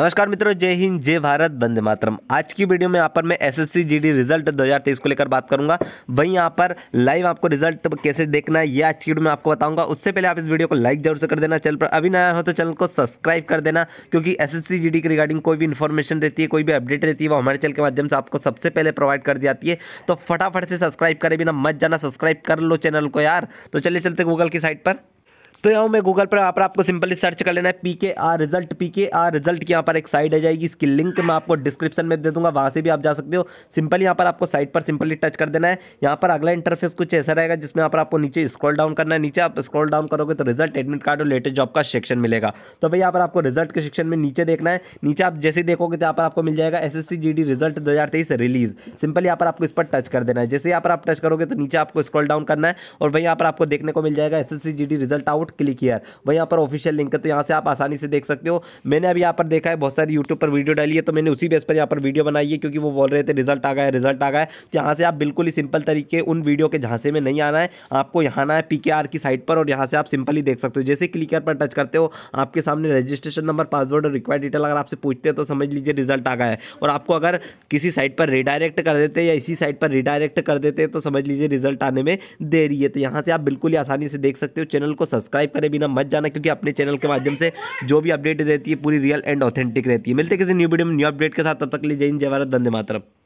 नमस्कार मित्रों जय हिंद जय भारत बंदे मातरम आज की वीडियो में यहाँ पर मैं एसएससी जीडी रिजल्ट 2023 को लेकर बात करूंगा वहीं यहाँ पर लाइव आपको रिजल्ट कैसे देखना है ये आज की वीडियो में आपको बताऊंगा उससे पहले आप इस वीडियो को लाइक जरूर से कर देना चैनल पर अभी नया हो तो चैनल को सब्सक्राइब कर देना क्योंकि एस एस की रिगार्डिंग कोई भी इन्फॉर्मेशन रहती है कोई भी अपडेट रहती है वो हमारे चैनल के माध्यम से आपको सबसे पहले प्रोवाइड कर दी जाती है तो फटाफट से सब्सक्राइब करें बिना मत जाना सब्सक्राइब कर लो चैनल को यार तो चलिए चलते गूगल की साइट पर तो यहाँ मैं गूगल पर यहाँ पर आपको सिंपली सर्च कर लेना है P K R result P K R result की यहाँ पर एक साइट आ जाएगी इसकी लिंक मैं आपको डिस्क्रिप्शन में दे दूंगा वहाँ से भी आप जा सकते हो सिंपली यहाँ पर आपको साइट पर सिंपली टच कर देना है यहाँ पर अगला इंटरफेस कुछ ऐसा रहेगा जिसमें यहाँ पर आपको नीचे स्क्रॉल डाउन करना है नीचे आप स्क्रॉल डाउन करोगे तो रिजल्ट एडमिट कार्ड और लेटेस्ट जॉब का सेक्शन मिलेगा तो भाई यहाँ पर आपको रिजल्ट के सेक्शन में नीचे देखना है नीचे आप जैसे देखोगे तो यहाँ पर आपको मिल जाएगा एस एस रिजल्ट दो रिलीज सिंपली यहाँ पर आपको इस पर टच कर देना है जैसे यहाँ पर आप टच करोगे तो नीचे आपको स्क्रॉल डाउन करना है और भाई यहाँ पर आपको देखने को मिल जाएगा S result out about click here वह यहाँ पर ऑफिशियल लिंक है तो यहाँ से आप आसानी से देख सकते हो मैंने अभी यहाँ पर देखा है बहुत सारी यूट्यूब पर वीडियो डाली है तो मैंने उसी बेस पर यहाँ पर वीडियो बनाई है क्योंकि वो बोल रहे थे रिजल्ट आ गया है रिजल्ट आ गया है तो यहाँ से आप बिल्कुल ही सिंपल तरीके उन वीडियो के झांसे में नहीं आना है आपको यहाँ आना है पी की साइट पर और यहाँ से आप सिंपली देख सकते हो जैसे क्लिकर पर टच करते हो आपके सामने रजिस्ट्रेशन नंबर पासवर्ड और रिक्वायर्ड डिटेल अगर आपसे पूछते हैं तो समझ लीजिए रिजल्ट आ गया है और आपको अगर किसी साइट पर रिडायरेक्ट कर देते या इसी साइट पर रिडायरेक्ट कर देते तो समझ लीजिए रिजल्ट आने में देरी है तो यहाँ से आप बिल्कुल ही आसानी से देख सकते हो चैनल को सब्सक्राइब सब्सक्राइब करे बिना मत जाना क्योंकि अपने चैनल के माध्यम से जो भी अपडेट रहती है पूरी रियल एंड ऑथेंटिक रहती है मिलते किसी न्यू वीडियो में न्यू अपडेट के साथ तब तक लीजिए जय हिंद जय भारत वंदे मातरम